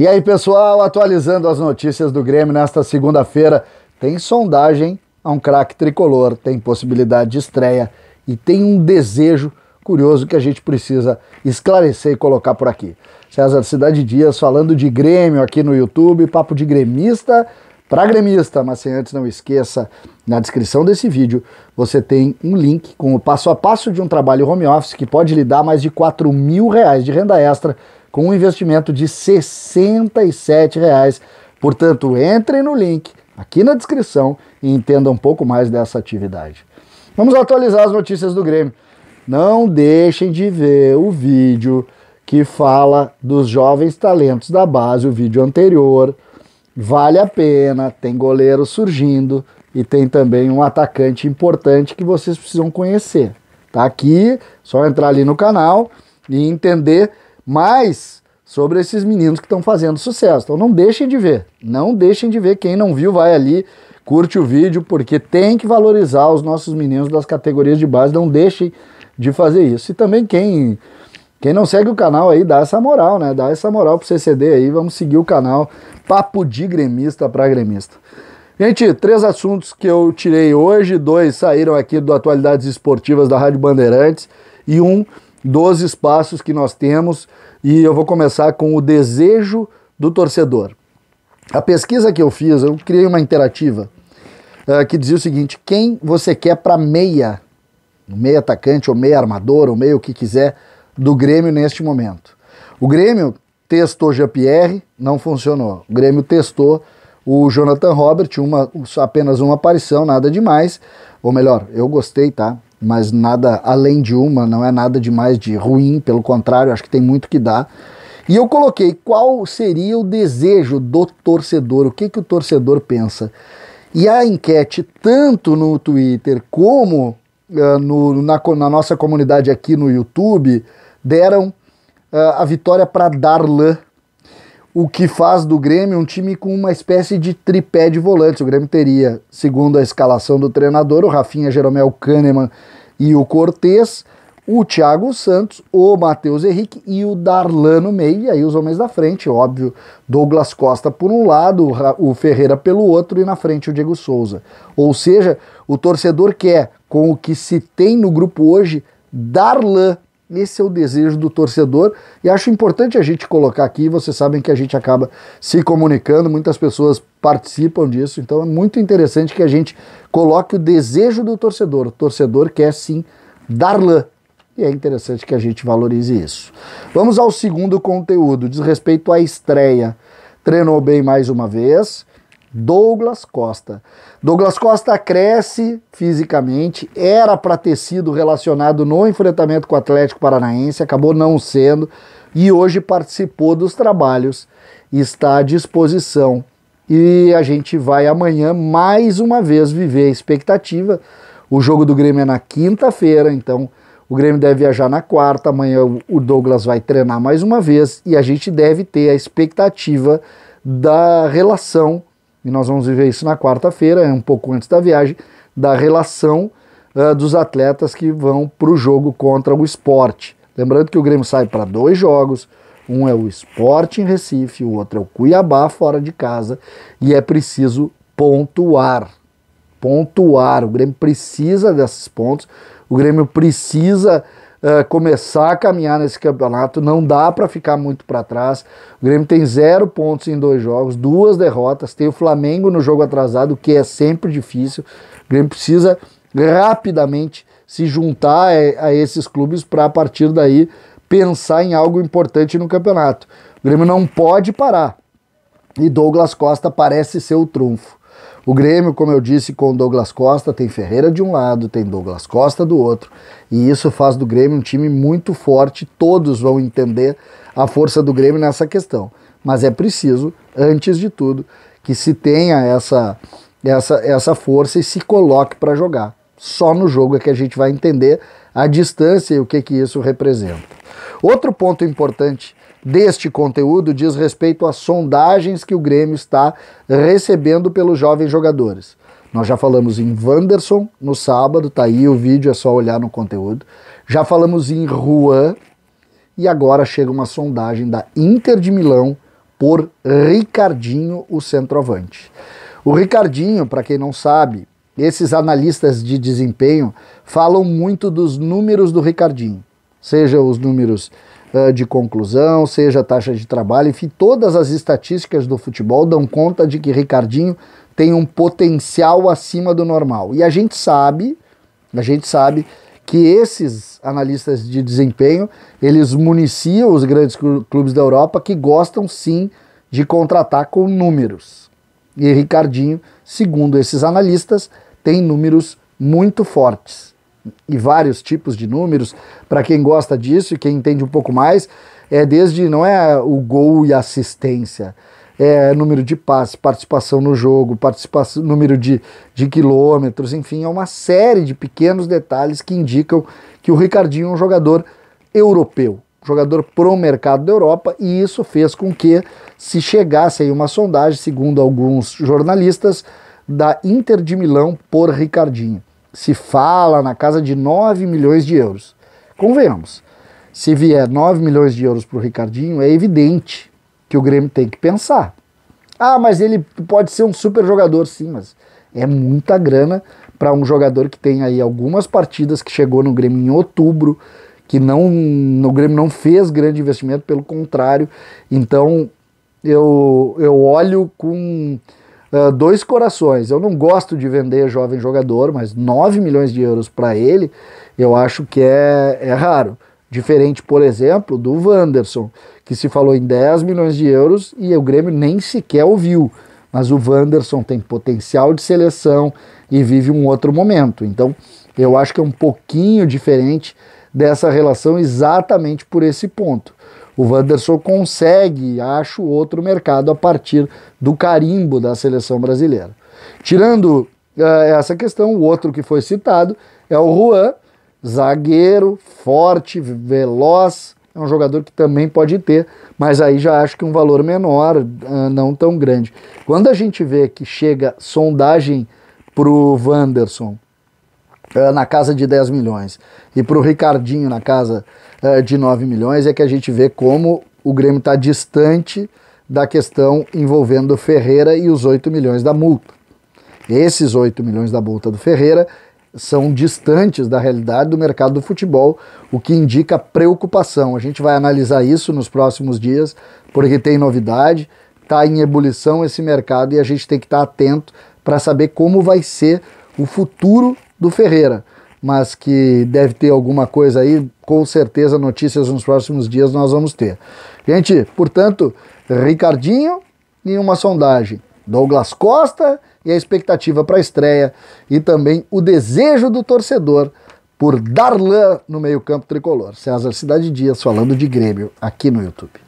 E aí, pessoal, atualizando as notícias do Grêmio nesta segunda-feira, tem sondagem a um craque tricolor, tem possibilidade de estreia e tem um desejo curioso que a gente precisa esclarecer e colocar por aqui. César Cidade Dias falando de Grêmio aqui no YouTube, papo de gremista para gremista, mas sem antes não esqueça, na descrição desse vídeo você tem um link com o passo a passo de um trabalho home office que pode lhe dar mais de 4 mil reais de renda extra com um investimento de R$ 67,00. Portanto, entrem no link aqui na descrição e entenda um pouco mais dessa atividade. Vamos atualizar as notícias do Grêmio. Não deixem de ver o vídeo que fala dos jovens talentos da base, o vídeo anterior. Vale a pena, tem goleiro surgindo e tem também um atacante importante que vocês precisam conhecer. Tá aqui, só entrar ali no canal e entender mas sobre esses meninos que estão fazendo sucesso. Então não deixem de ver, não deixem de ver. Quem não viu, vai ali, curte o vídeo, porque tem que valorizar os nossos meninos das categorias de base, não deixem de fazer isso. E também quem quem não segue o canal aí, dá essa moral, né? Dá essa moral pro CCD aí, vamos seguir o canal Papo de Gremista para Gremista. Gente, três assuntos que eu tirei hoje, dois saíram aqui do Atualidades Esportivas da Rádio Bandeirantes e um dos espaços que nós temos e eu vou começar com o desejo do torcedor. A pesquisa que eu fiz, eu criei uma interativa uh, que dizia o seguinte: quem você quer para meia, meia atacante ou meia armador ou meia o que quiser do Grêmio neste momento? O Grêmio testou Jean-Pierre, não funcionou. O Grêmio testou o Jonathan Robert, uma, apenas uma aparição, nada demais. Ou melhor, eu gostei, tá? mas nada além de uma, não é nada demais de ruim, pelo contrário, acho que tem muito que dar. E eu coloquei qual seria o desejo do torcedor, o que, que o torcedor pensa. E a enquete, tanto no Twitter como uh, no, na, na, nossa comunidade aqui no YouTube, deram uh, a vitória para Darlan o que faz do Grêmio um time com uma espécie de tripé de volantes. O Grêmio teria, segundo a escalação do treinador, o Rafinha, Jeromel Kahneman e o Cortez, o Thiago Santos, o Matheus Henrique e o Darlan no meio, e aí os homens da frente, óbvio, Douglas Costa por um lado, o Ferreira pelo outro e na frente o Diego Souza. Ou seja, o torcedor quer, com o que se tem no grupo hoje, Darlan esse é o desejo do torcedor e acho importante a gente colocar aqui. Vocês sabem que a gente acaba se comunicando, muitas pessoas participam disso, então é muito interessante que a gente coloque o desejo do torcedor. O torcedor quer sim dar lã e é interessante que a gente valorize isso. Vamos ao segundo conteúdo, diz respeito à estreia. Treinou bem mais uma vez, Douglas Costa. Douglas Costa cresce fisicamente, era para ter sido relacionado no enfrentamento com o Atlético Paranaense, acabou não sendo e hoje participou dos trabalhos, está à disposição. E a gente vai amanhã mais uma vez viver a expectativa. O jogo do Grêmio é na quinta-feira, então o Grêmio deve viajar na quarta. Amanhã o Douglas vai treinar mais uma vez e a gente deve ter a expectativa da relação e nós vamos viver isso na quarta-feira, é um pouco antes da viagem, da relação uh, dos atletas que vão para o jogo contra o esporte. Lembrando que o Grêmio sai para dois jogos, um é o esporte em Recife, o outro é o Cuiabá fora de casa, e é preciso pontuar. Pontuar. O Grêmio precisa desses pontos, o Grêmio precisa eh, começar a caminhar nesse campeonato. Não dá para ficar muito para trás. O Grêmio tem zero pontos em dois jogos, duas derrotas. Tem o Flamengo no jogo atrasado, que é sempre difícil. O Grêmio precisa rapidamente se juntar a, eh, a esses clubes para a partir daí pensar em algo importante no campeonato. O Grêmio não pode parar. E Douglas Costa parece ser o trunfo. O Grêmio, como eu disse, com Douglas Costa, tem Ferreira de um lado, tem Douglas Costa do outro, e isso faz do Grêmio um time muito forte. Todos vão entender a força do Grêmio nessa questão. Mas é preciso, antes de tudo, que se tenha essa, essa, essa força e se coloque para jogar. Só no jogo é que a gente vai entender a distância e o que, que isso representa. Outro ponto importante deste conteúdo diz respeito às sondagens que o Grêmio está recebendo pelos jovens jogadores. Nós já falamos em Wanderson no sábado, tá aí o vídeo, é só olhar no conteúdo. Já falamos em Juan e agora chega uma sondagem da Inter de Milão por Ricardinho, o centroavante. O Ricardinho, para quem não sabe, esses analistas de desempenho falam muito dos números do Ricardinho, seja os números ah, de conclusão, seja taxa de trabalho, enfim, todas as estatísticas do futebol dão conta de que Ricardinho tem um potencial acima do normal. E a gente sabe, a gente sabe que esses analistas de desempenho, eles municiam os grandes clubes da Europa que gostam sim de contratar com números. E Ricardinho, segundo esses analistas, tem números muito fortes e vários tipos de números, para quem gosta disso e quem entende um pouco mais, é desde não é o gol e assistência, é número de passes, participação no jogo, participação, número de, de quilômetros, enfim, é uma série de pequenos detalhes que indicam que o Ricardinho é um jogador europeu, jogador pro mercado da Europa, e isso fez com que se chegasse aí uma sondagem, segundo alguns jornalistas, da Inter de Milão por Ricardinho se fala na casa de 9 milhões de euros. Convenhamos, se vier 9 milhões de euros para o Ricardinho, é evidente que o Grêmio tem que pensar. Ah, mas ele pode ser um super jogador, sim, mas é muita grana para um jogador que tem aí algumas partidas que chegou no Grêmio em outubro, que não no Grêmio não fez grande investimento, pelo contrário. Então eu, eu olho com ah, dois corações. Eu não gosto de vender jovem jogador, mas 9 milhões de euros para ele, eu acho que é, é raro. Diferente, por exemplo, do Wanderson, que se falou em 10 milhões de euros e o Grêmio nem sequer ouviu. Mas o Wanderson tem potencial de seleção e vive um outro momento. Então, eu acho que é um pouquinho diferente dessa relação exatamente por esse ponto. O Wanderson consegue, acho, outro mercado a partir do carimbo da seleção brasileira. Tirando uh, essa questão, o outro que foi citado é o Juan, zagueiro, forte, veloz, é um jogador que também pode ter, mas aí já acho que um valor menor, uh, não tão grande. Quando a gente vê que chega sondagem para o Wanderson uh, na casa de 10 milhões e para o Ricardinho na casa uh, de 9 milhões, é que a gente vê como o Grêmio está distante da questão envolvendo Ferreira e os 8 milhões da multa. Esses 8 milhões da multa do Ferreira são distantes da realidade do mercado do futebol, o que indica preocupação. A gente vai analisar isso nos próximos dias, porque tem novidade, está em ebulição esse mercado e a gente tem que estar tá atento para saber como vai ser o futuro do Ferreira mas que deve ter alguma coisa aí, com certeza notícias nos próximos dias nós vamos ter. Gente, portanto, Ricardinho e uma sondagem. Douglas Costa e a expectativa para a estreia e também o desejo do torcedor por Darlan no meio-campo tricolor. César Cidade Dias falando de Grêmio aqui no YouTube.